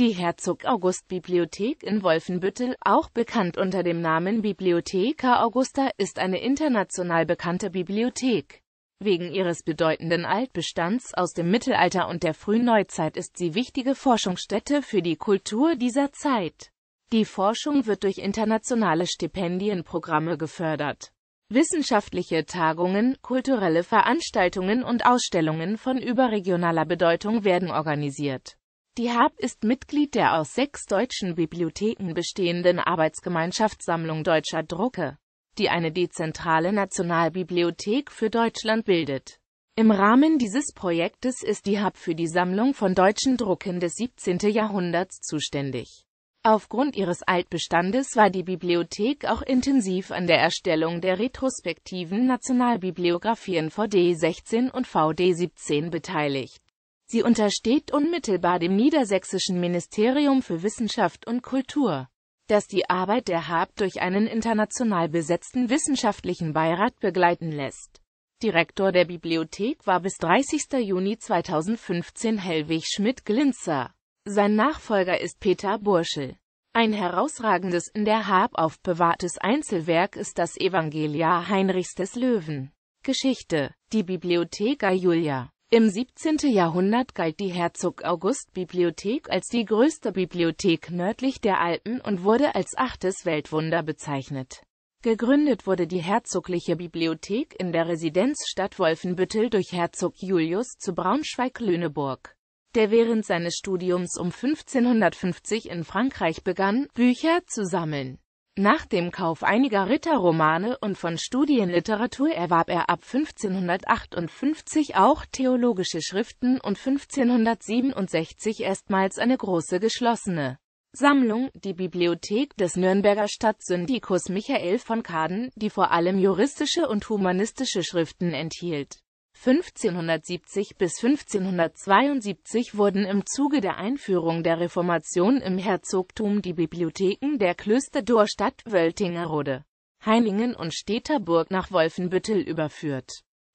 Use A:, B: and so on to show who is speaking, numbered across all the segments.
A: Die Herzog-August-Bibliothek in Wolfenbüttel, auch bekannt unter dem Namen Bibliotheca Augusta, ist eine international bekannte Bibliothek. Wegen ihres bedeutenden Altbestands aus dem Mittelalter und der Frühneuzeit ist sie wichtige Forschungsstätte für die Kultur dieser Zeit. Die Forschung wird durch internationale Stipendienprogramme gefördert. Wissenschaftliche Tagungen, kulturelle Veranstaltungen und Ausstellungen von überregionaler Bedeutung werden organisiert. Die Hab ist Mitglied der aus sechs deutschen Bibliotheken bestehenden Arbeitsgemeinschaftssammlung deutscher Drucke, die eine dezentrale Nationalbibliothek für Deutschland bildet. Im Rahmen dieses Projektes ist die Hab für die Sammlung von deutschen Drucken des 17. Jahrhunderts zuständig. Aufgrund ihres Altbestandes war die Bibliothek auch intensiv an der Erstellung der retrospektiven Nationalbibliographien VD 16 und VD 17 beteiligt. Sie untersteht unmittelbar dem niedersächsischen Ministerium für Wissenschaft und Kultur, das die Arbeit der HAB durch einen international besetzten wissenschaftlichen Beirat begleiten lässt. Direktor der Bibliothek war bis 30. Juni 2015 Hellwig Schmidt-Glinzer. Sein Nachfolger ist Peter Burschel. Ein herausragendes in der Hab aufbewahrtes Einzelwerk ist das Evangelia Heinrichs des Löwen. Geschichte Die Bibliotheker Julia im 17. Jahrhundert galt die Herzog-August-Bibliothek als die größte Bibliothek nördlich der Alpen und wurde als achtes Weltwunder bezeichnet. Gegründet wurde die Herzogliche Bibliothek in der Residenzstadt Wolfenbüttel durch Herzog Julius zu Braunschweig-Lüneburg, der während seines Studiums um 1550 in Frankreich begann, Bücher zu sammeln nach dem Kauf einiger Ritterromane und von Studienliteratur erwarb er ab 1558 auch theologische Schriften und 1567 erstmals eine große geschlossene Sammlung, die Bibliothek des Nürnberger Stadtsyndikus Michael von Kaden, die vor allem juristische und humanistische Schriften enthielt 1570 bis 1572 wurden im Zuge der Einführung der Reformation im Herzogtum die Bibliotheken der Klöster Dorstadt, Wöltingerode, Heiningen und Städterburg nach Wolfenbüttel überführt.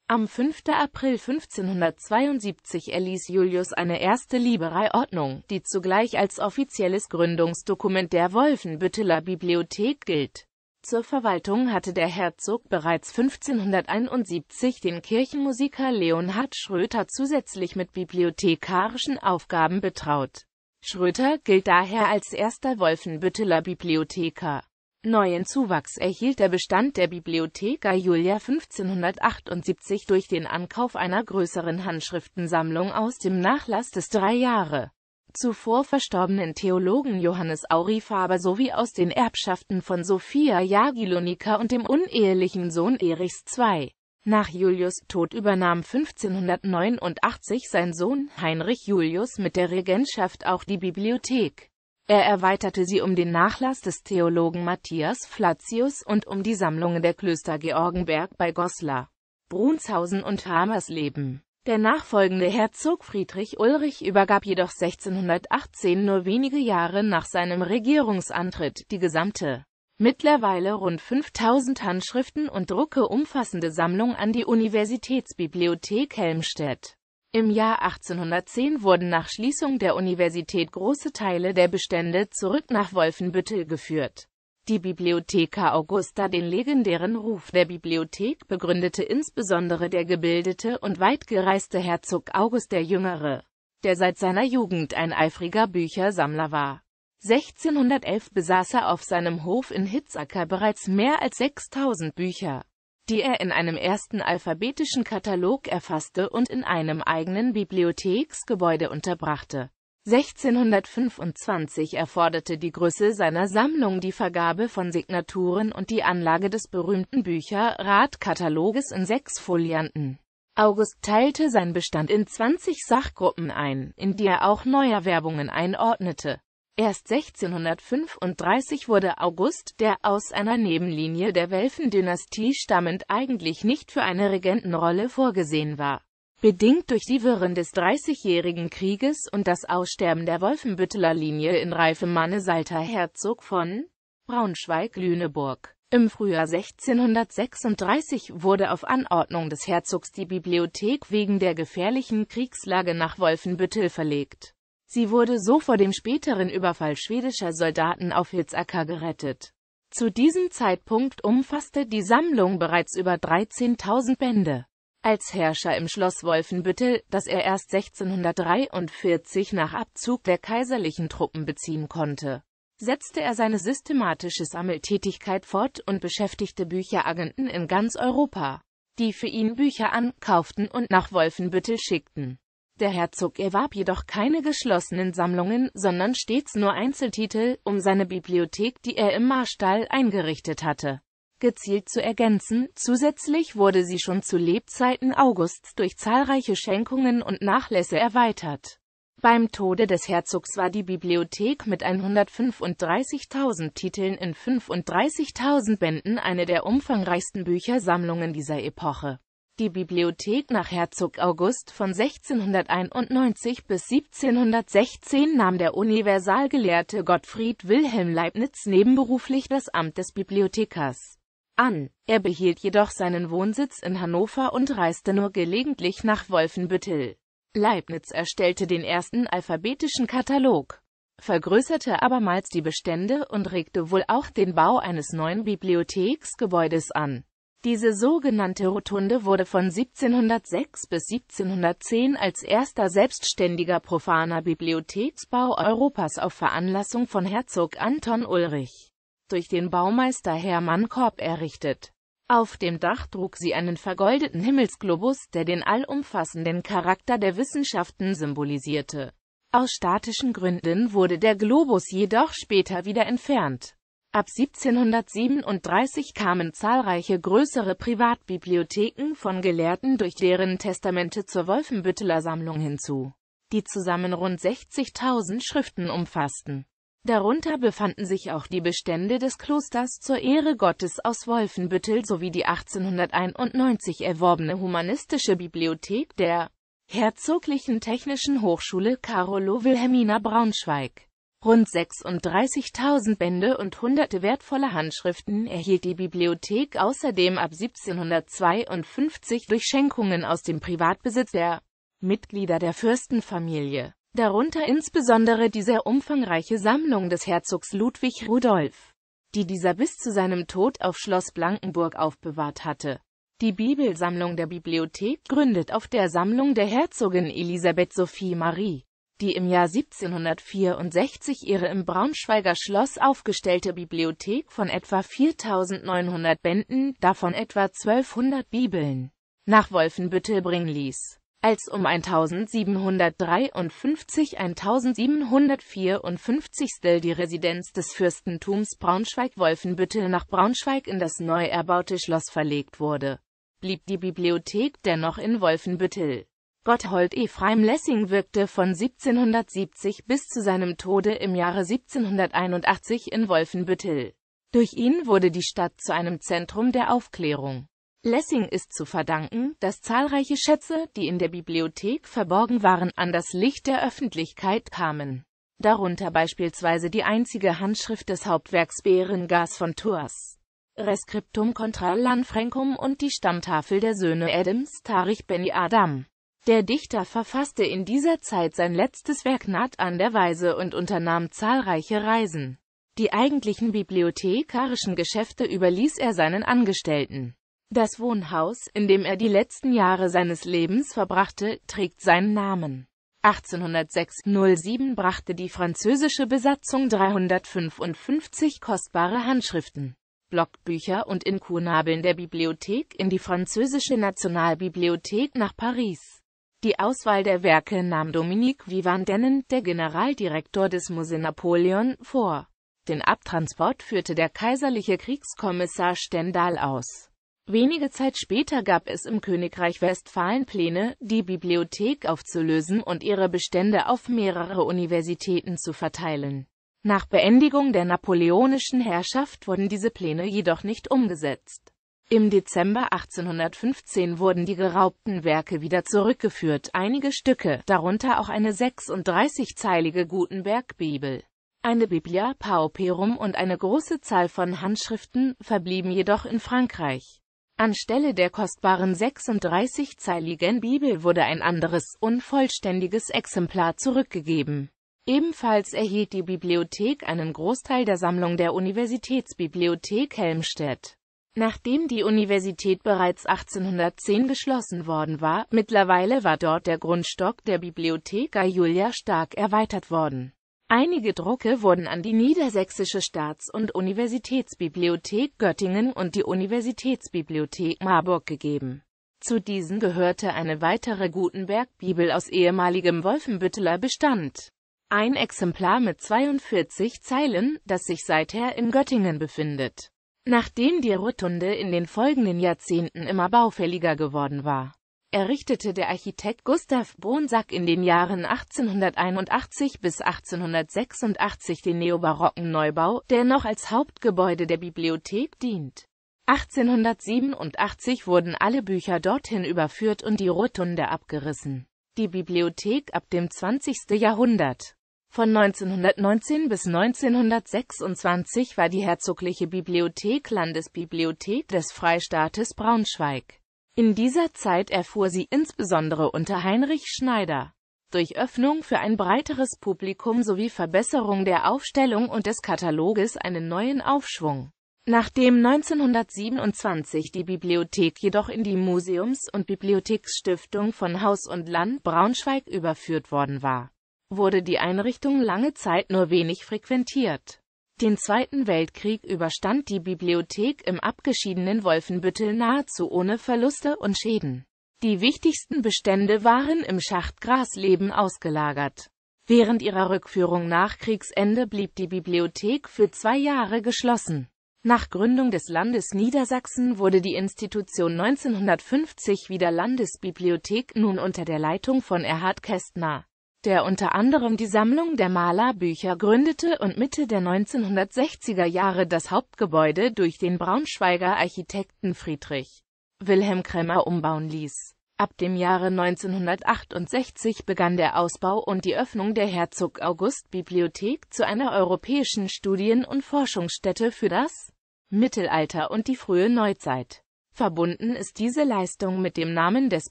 A: Am 5. April 1572 erließ Julius eine erste Libereiordnung, die zugleich als offizielles Gründungsdokument der Wolfenbütteler Bibliothek gilt zur Verwaltung hatte der Herzog bereits 1571 den Kirchenmusiker Leonhard Schröter zusätzlich mit bibliothekarischen Aufgaben betraut. Schröter gilt daher als erster Wolfenbütteler Bibliotheker. Neuen Zuwachs erhielt der Bestand der Bibliotheca Julia 1578 durch den Ankauf einer größeren Handschriftensammlung aus dem Nachlass des Drei Jahre zuvor verstorbenen Theologen Johannes Aurifaber sowie aus den Erbschaften von Sophia Jagiellonica und dem unehelichen Sohn Erichs II. Nach Julius' Tod übernahm 1589 sein Sohn Heinrich Julius mit der Regentschaft auch die Bibliothek. Er erweiterte sie um den Nachlass des Theologen Matthias Flacius und um die Sammlungen der Klöster Georgenberg bei Goslar, Brunshausen und Hamersleben. Der nachfolgende Herzog Friedrich Ulrich übergab jedoch 1618 nur wenige Jahre nach seinem Regierungsantritt die gesamte, mittlerweile rund 5000 Handschriften und Drucke umfassende Sammlung an die Universitätsbibliothek Helmstedt. Im Jahr 1810 wurden nach Schließung der Universität große Teile der Bestände zurück nach Wolfenbüttel geführt die Bibliotheca Augusta den legendären Ruf der Bibliothek begründete insbesondere der gebildete und weitgereiste Herzog August der Jüngere, der seit seiner Jugend ein eifriger Büchersammler war. 1611 besaß er auf seinem Hof in Hitzacker bereits mehr als 6000 Bücher, die er in einem ersten alphabetischen Katalog erfasste und in einem eigenen Bibliotheksgebäude unterbrachte 1625 erforderte die Größe seiner Sammlung die Vergabe von Signaturen und die Anlage des berühmten Bücher-Ratkataloges in sechs Folianten. August teilte sein Bestand in 20 Sachgruppen ein, in die er auch Neuerwerbungen einordnete. Erst 1635 wurde August, der aus einer Nebenlinie der Welfendynastie stammend eigentlich nicht für eine Regentenrolle vorgesehen war, Bedingt durch die Wirren des Dreißigjährigen Krieges und das Aussterben der Wolfenbütteler Linie in Reifemanne-Salter Herzog von Braunschweig-Lüneburg. Im Frühjahr 1636 wurde auf Anordnung des Herzogs die Bibliothek wegen der gefährlichen Kriegslage nach Wolfenbüttel verlegt. Sie wurde so vor dem späteren Überfall schwedischer Soldaten auf Hitzacker gerettet. Zu diesem Zeitpunkt umfasste die Sammlung bereits über 13.000 Bände als Herrscher im Schloss Wolfenbüttel, das er erst 1643 nach Abzug der kaiserlichen Truppen beziehen konnte, setzte er seine systematische Sammeltätigkeit fort und beschäftigte Bücheragenten in ganz Europa, die für ihn Bücher ankauften und nach Wolfenbüttel schickten. Der Herzog erwarb jedoch keine geschlossenen Sammlungen, sondern stets nur Einzeltitel, um seine Bibliothek, die er im Marstall eingerichtet hatte, gezielt zu ergänzen. Zusätzlich wurde sie schon zu Lebzeiten Augusts durch zahlreiche Schenkungen und Nachlässe erweitert. Beim Tode des Herzogs war die Bibliothek mit 135.000 Titeln in 35.000 Bänden eine der umfangreichsten Büchersammlungen dieser Epoche. Die Bibliothek nach Herzog August von 1691 bis 1716 nahm der Universalgelehrte Gottfried Wilhelm Leibniz nebenberuflich das Amt des Bibliothekers an. Er behielt jedoch seinen Wohnsitz in Hannover und reiste nur gelegentlich nach Wolfenbüttel. Leibniz erstellte den ersten alphabetischen Katalog, vergrößerte abermals die Bestände und regte wohl auch den Bau eines neuen Bibliotheksgebäudes an. Diese sogenannte Rotunde wurde von 1706 bis 1710 als erster selbstständiger profaner Bibliotheksbau Europas auf Veranlassung von Herzog Anton Ulrich durch den Baumeister Hermann Korb errichtet. Auf dem Dach trug sie einen vergoldeten Himmelsglobus, der den allumfassenden Charakter der Wissenschaften symbolisierte. Aus statischen Gründen wurde der Globus jedoch später wieder entfernt. Ab 1737 kamen zahlreiche größere Privatbibliotheken von Gelehrten durch deren Testamente zur Wolfenbütteler Sammlung hinzu, die zusammen rund 60.000 Schriften umfassten. Darunter befanden sich auch die Bestände des Klosters zur Ehre Gottes aus Wolfenbüttel sowie die 1891 erworbene humanistische Bibliothek der Herzoglichen Technischen Hochschule Carolo-Wilhelmina Braunschweig. Rund 36.000 Bände und hunderte wertvolle Handschriften erhielt die Bibliothek außerdem ab 1752 durch Schenkungen aus dem Privatbesitz der Mitglieder der Fürstenfamilie darunter insbesondere die sehr umfangreiche Sammlung des Herzogs Ludwig Rudolf, die dieser bis zu seinem Tod auf Schloss Blankenburg aufbewahrt hatte. Die Bibelsammlung der Bibliothek gründet auf der Sammlung der Herzogin Elisabeth Sophie Marie, die im Jahr 1764 ihre im Braunschweiger Schloss aufgestellte Bibliothek von etwa 4900 Bänden, davon etwa 1200 Bibeln, nach Wolfenbüttel bringen ließ als um 1753-1754 die Residenz des Fürstentums Braunschweig-Wolfenbüttel nach Braunschweig in das neu erbaute Schloss verlegt wurde, blieb die Bibliothek dennoch in Wolfenbüttel. Gotthold Ephraim Lessing wirkte von 1770 bis zu seinem Tode im Jahre 1781 in Wolfenbüttel. Durch ihn wurde die Stadt zu einem Zentrum der Aufklärung. Lessing ist zu verdanken, dass zahlreiche Schätze, die in der Bibliothek verborgen waren, an das Licht der Öffentlichkeit kamen. Darunter beispielsweise die einzige Handschrift des Hauptwerks Berengas von Tours, Rescriptum contra Lanfrancum und die Stammtafel der Söhne Adams, Tarich Beni Adam. Der Dichter verfasste in dieser Zeit sein letztes Werk Naht an der Weise und unternahm zahlreiche Reisen. Die eigentlichen bibliothekarischen Geschäfte überließ er seinen Angestellten. Das Wohnhaus, in dem er die letzten Jahre seines Lebens verbrachte, trägt seinen Namen. 1806-07 brachte die französische Besatzung 355 kostbare Handschriften, Blockbücher und Inkurnabeln der Bibliothek in die französische Nationalbibliothek nach Paris. Die Auswahl der Werke nahm Dominique Vivant-Dennen, der Generaldirektor des Musée Napoleon, vor. Den Abtransport führte der kaiserliche Kriegskommissar Stendhal aus. Wenige Zeit später gab es im Königreich Westfalen Pläne, die Bibliothek aufzulösen und ihre Bestände auf mehrere Universitäten zu verteilen. Nach Beendigung der napoleonischen Herrschaft wurden diese Pläne jedoch nicht umgesetzt. Im Dezember 1815 wurden die geraubten Werke wieder zurückgeführt, einige Stücke, darunter auch eine 36-zeilige Gutenberg-Bibel. Eine Biblia Pauperum und eine große Zahl von Handschriften verblieben jedoch in Frankreich. Anstelle der kostbaren 36-zeiligen Bibel wurde ein anderes, unvollständiges Exemplar zurückgegeben. Ebenfalls erhielt die Bibliothek einen Großteil der Sammlung der Universitätsbibliothek Helmstedt. Nachdem die Universität bereits 1810 geschlossen worden war, mittlerweile war dort der Grundstock der Bibliotheca Julia Stark erweitert worden Einige Drucke wurden an die Niedersächsische Staats- und Universitätsbibliothek Göttingen und die Universitätsbibliothek Marburg gegeben. Zu diesen gehörte eine weitere Gutenberg-Bibel aus ehemaligem Wolfenbütteler Bestand. Ein Exemplar mit 42 Zeilen, das sich seither in Göttingen befindet. Nachdem die Rotunde in den folgenden Jahrzehnten immer baufälliger geworden war errichtete der Architekt Gustav Bronsack in den Jahren 1881 bis 1886 den neobarocken Neubau, der noch als Hauptgebäude der Bibliothek dient. 1887 wurden alle Bücher dorthin überführt und die Rotunde abgerissen. Die Bibliothek ab dem 20. Jahrhundert von 1919 bis 1926 war die Herzogliche Bibliothek Landesbibliothek des Freistaates Braunschweig. In dieser Zeit erfuhr sie insbesondere unter Heinrich Schneider durch Öffnung für ein breiteres Publikum sowie Verbesserung der Aufstellung und des Kataloges einen neuen Aufschwung. Nachdem 1927 die Bibliothek jedoch in die Museums- und Bibliotheksstiftung von Haus und Land Braunschweig überführt worden war, wurde die Einrichtung lange Zeit nur wenig frequentiert. Den Zweiten Weltkrieg überstand die Bibliothek im abgeschiedenen Wolfenbüttel nahezu ohne Verluste und Schäden. Die wichtigsten Bestände waren im Schacht Grasleben ausgelagert. Während ihrer Rückführung nach Kriegsende blieb die Bibliothek für zwei Jahre geschlossen. Nach Gründung des Landes Niedersachsen wurde die Institution 1950 wieder Landesbibliothek, nun unter der Leitung von Erhard Kästner der unter anderem die Sammlung der Malerbücher gründete und Mitte der 1960er Jahre das Hauptgebäude durch den Braunschweiger Architekten Friedrich Wilhelm Kremer umbauen ließ. Ab dem Jahre 1968 begann der Ausbau und die Öffnung der Herzog-August-Bibliothek zu einer europäischen Studien- und Forschungsstätte für das Mittelalter und die frühe Neuzeit. Verbunden ist diese Leistung mit dem Namen des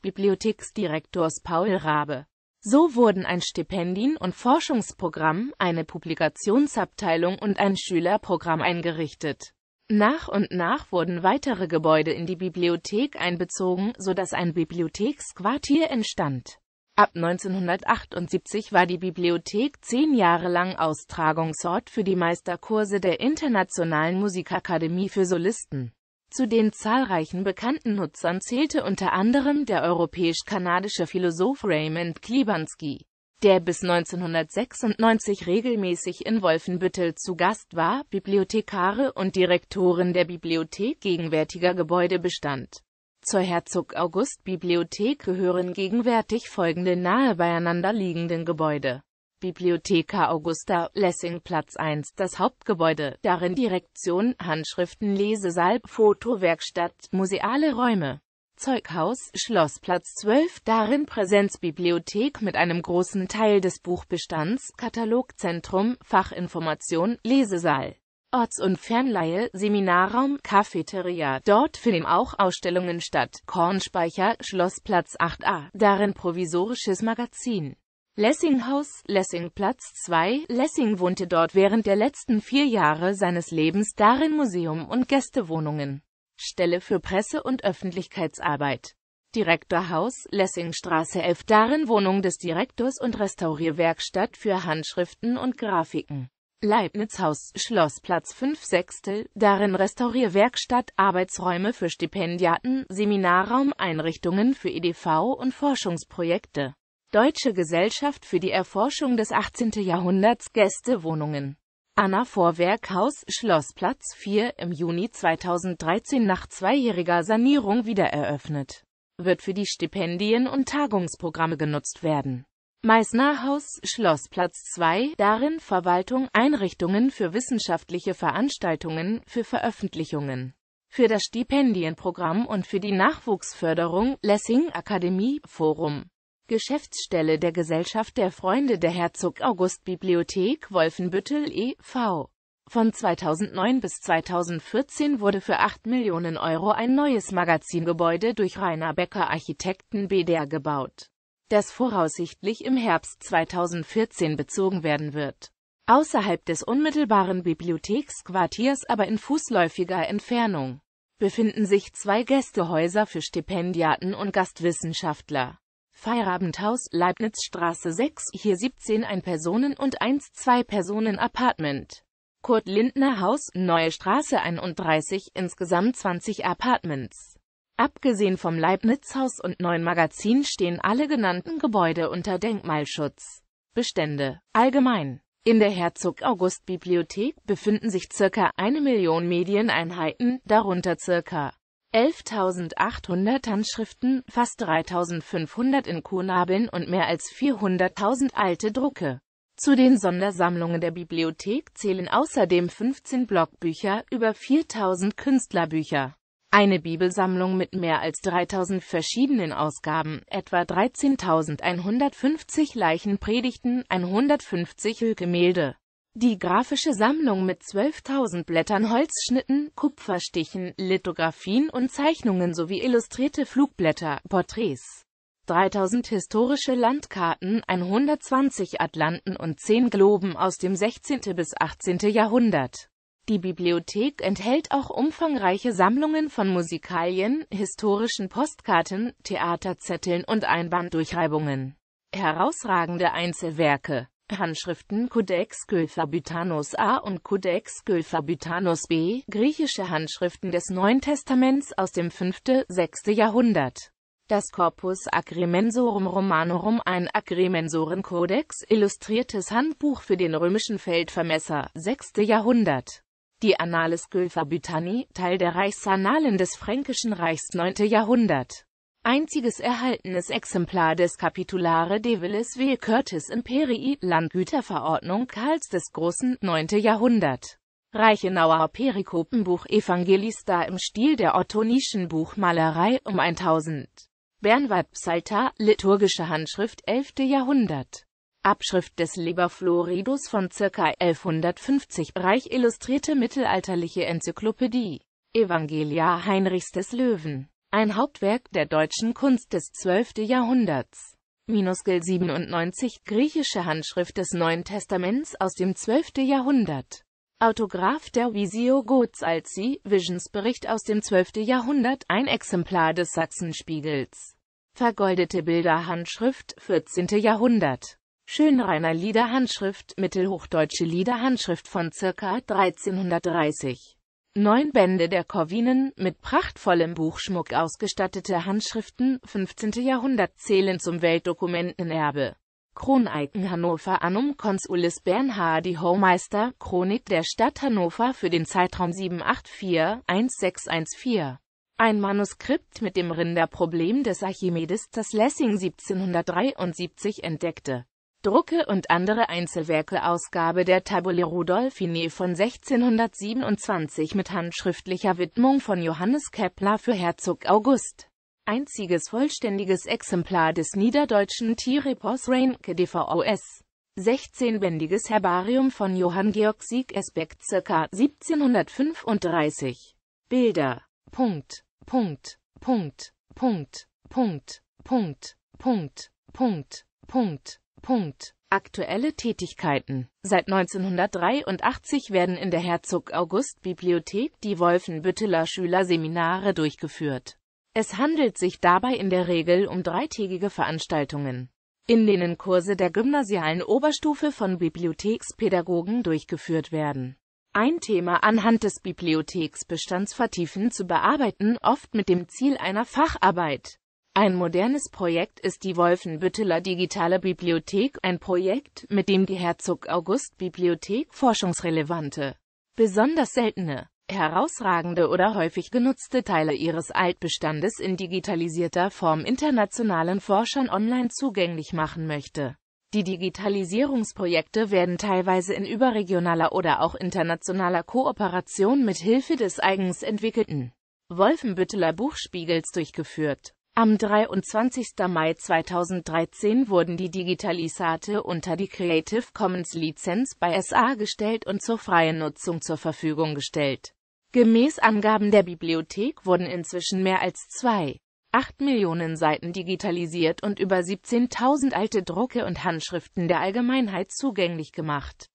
A: Bibliotheksdirektors Paul Rabe. So wurden ein Stipendien- und Forschungsprogramm, eine Publikationsabteilung und ein Schülerprogramm eingerichtet. Nach und nach wurden weitere Gebäude in die Bibliothek einbezogen, so dass ein Bibliotheksquartier entstand. Ab 1978 war die Bibliothek zehn Jahre lang Austragungsort für die Meisterkurse der Internationalen Musikakademie für Solisten. Zu den zahlreichen bekannten Nutzern zählte unter anderem der europäisch-kanadische Philosoph Raymond Klibanski, der bis 1996 regelmäßig in Wolfenbüttel zu Gast war, Bibliothekare und Direktoren der Bibliothek gegenwärtiger Gebäude bestand. Zur Herzog-August-Bibliothek gehören gegenwärtig folgende nahe beieinander liegenden Gebäude Bibliotheca Augusta, Lessing Platz 1, das Hauptgebäude, darin Direktion, Handschriften, Lesesaal, Fotowerkstatt, museale Räume. Zeughaus, Schlossplatz 12, darin Präsenzbibliothek mit einem großen Teil des Buchbestands, Katalogzentrum, Fachinformation, Lesesaal. Orts- und Fernleihe, Seminarraum, Cafeteria. Dort finden auch Ausstellungen statt. Kornspeicher, Schlossplatz 8a. Darin provisorisches Magazin. Lessinghaus, Platz 2, Lessing wohnte dort während der letzten vier Jahre seines Lebens darin Museum und Gästewohnungen. Stelle für Presse- und Öffentlichkeitsarbeit. Direktorhaus, Lessingstraße 11, darin Wohnung des Direktors und Restaurierwerkstatt für Handschriften und Grafiken. Leibnizhaus, Platz 5 Sechstel, darin Restaurierwerkstatt, Arbeitsräume für Stipendiaten, Seminarraum, Einrichtungen für EDV und Forschungsprojekte. Deutsche Gesellschaft für die Erforschung des 18. Jahrhunderts Gästewohnungen. Anna Vorwerkhaus, Schlossplatz 4, im Juni 2013 nach zweijähriger Sanierung wiedereröffnet. Wird für die Stipendien und Tagungsprogramme genutzt werden. Meißner Haus, Schlossplatz 2, darin Verwaltung, Einrichtungen für wissenschaftliche Veranstaltungen, für Veröffentlichungen. Für das Stipendienprogramm und für die Nachwuchsförderung, Lessing Akademie, Forum. Geschäftsstelle der Gesellschaft der Freunde der Herzog August Bibliothek Wolfenbüttel e.V. Von 2009 bis 2014 wurde für 8 Millionen Euro ein neues Magazingebäude durch Rainer Becker Architekten BDR gebaut, das voraussichtlich im Herbst 2014 bezogen werden wird. Außerhalb des unmittelbaren Bibliotheksquartiers, aber in fußläufiger Entfernung, befinden sich zwei Gästehäuser für Stipendiaten und Gastwissenschaftler. Feierabendhaus, Leibnizstraße 6, hier 17 Ein-Personen- und 1 Zwei-Personen-Apartment. Kurt Lindner Haus, Neue Straße 31, insgesamt 20 Apartments. Abgesehen vom Leibnizhaus und Neuen Magazin stehen alle genannten Gebäude unter Denkmalschutz. Bestände allgemein. In der Herzog-August-Bibliothek befinden sich ca. eine Million Medieneinheiten, darunter ca. 11.800 Handschriften, fast 3.500 Inkunabeln und mehr als 400.000 alte Drucke. Zu den Sondersammlungen der Bibliothek zählen außerdem 15 Blogbücher, über 4.000 Künstlerbücher. Eine Bibelsammlung mit mehr als 3000 verschiedenen Ausgaben, etwa 13.150 Leichenpredigten, 150 Ölgemälde, die grafische Sammlung mit 12.000 Blättern, Holzschnitten, Kupferstichen, Lithografien und Zeichnungen sowie illustrierte Flugblätter, Porträts, 3.000 historische Landkarten, 120 Atlanten und 10 Globen aus dem 16. bis 18. Jahrhundert. Die Bibliothek enthält auch umfangreiche Sammlungen von Musikalien, historischen Postkarten, Theaterzetteln und Einbanddurchreibungen. Herausragende Einzelwerke Handschriften Codex Gylfabytanos A und Codex Gylfabytanos B, griechische Handschriften des Neuen Testaments aus dem 5.-6. Jahrhundert. Das Corpus Agrimensorum Romanorum, ein Agrimensorenkodex, illustriertes Handbuch für den römischen Feldvermesser, 6. Jahrhundert. Die Annales Gylfabytani, Teil der Reichsannalen des Fränkischen Reichs, 9. Jahrhundert einziges erhaltenes Exemplar des Kapitulare de Villes Ville Curtis Imperii, Landgüterverordnung Karls des Großen, 9. Jahrhundert. Reichenauer Perikopenbuch Evangelista im Stil der ottonischen Buchmalerei um 1000. Bernward Psalter, liturgische Handschrift 11. Jahrhundert. Abschrift des Liber Floridus von ca. 1150 reich illustrierte mittelalterliche Enzyklopädie. Evangelia Heinrichs des Löwen ein Hauptwerk der deutschen Kunst des 12. Jahrhunderts. Minuskel 97 Griechische Handschrift des Neuen Testaments aus dem 12. Jahrhundert. Autograph der Visigoths als sie, Visionsbericht aus dem 12. Jahrhundert, ein Exemplar des Sachsenspiegels. Vergoldete Bilderhandschrift, 14. Jahrhundert. Schönreiner Liederhandschrift, mittelhochdeutsche Liederhandschrift von ca. 1330 neun Bände der Corvinen, mit prachtvollem Buchschmuck ausgestattete Handschriften, 15. Jahrhundert zählen zum Weltdokumentenerbe. Kroneiken Hannover Annum Consulis Bernhardi Hohmeister, Chronik der Stadt Hannover für den Zeitraum 784-1614. Ein Manuskript mit dem Rinderproblem des Archimedes, das Lessing 1773 entdeckte. Drucke und andere Einzelwerke-Ausgabe der Tabule Dolphini von 1627 mit handschriftlicher Widmung von Johannes Kepler für Herzog August. Einziges vollständiges Exemplar des niederdeutschen Tierepos Reinke DVOS. 16-bändiges Herbarium von Johann Georg Sieg Esbeck ca. 1735. Bilder. Punkt. Punkt. Punkt. Punkt. Punkt. Punkt. Punkt. Punkt. Punkt. Punkt. Aktuelle Tätigkeiten Seit 1983 werden in der Herzog-August-Bibliothek die Wolfenbütteler Schülerseminare durchgeführt. Es handelt sich dabei in der Regel um dreitägige Veranstaltungen, in denen Kurse der gymnasialen Oberstufe von Bibliothekspädagogen durchgeführt werden. Ein Thema anhand des Bibliotheksbestands vertiefend zu bearbeiten, oft mit dem Ziel einer Facharbeit. Ein modernes Projekt ist die Wolfenbütteler Digitale Bibliothek, ein Projekt, mit dem die Herzog August Bibliothek forschungsrelevante, besonders seltene, herausragende oder häufig genutzte Teile ihres Altbestandes in digitalisierter Form internationalen Forschern online zugänglich machen möchte. Die Digitalisierungsprojekte werden teilweise in überregionaler oder auch internationaler Kooperation mit Hilfe des eigens entwickelten Wolfenbütteler Buchspiegels durchgeführt. Am 23. Mai 2013 wurden die Digitalisate unter die Creative Commons Lizenz bei SA gestellt und zur freien Nutzung zur Verfügung gestellt. Gemäß Angaben der Bibliothek wurden inzwischen mehr als 2,8 Millionen Seiten digitalisiert und über 17.000 alte Drucke und Handschriften der Allgemeinheit zugänglich gemacht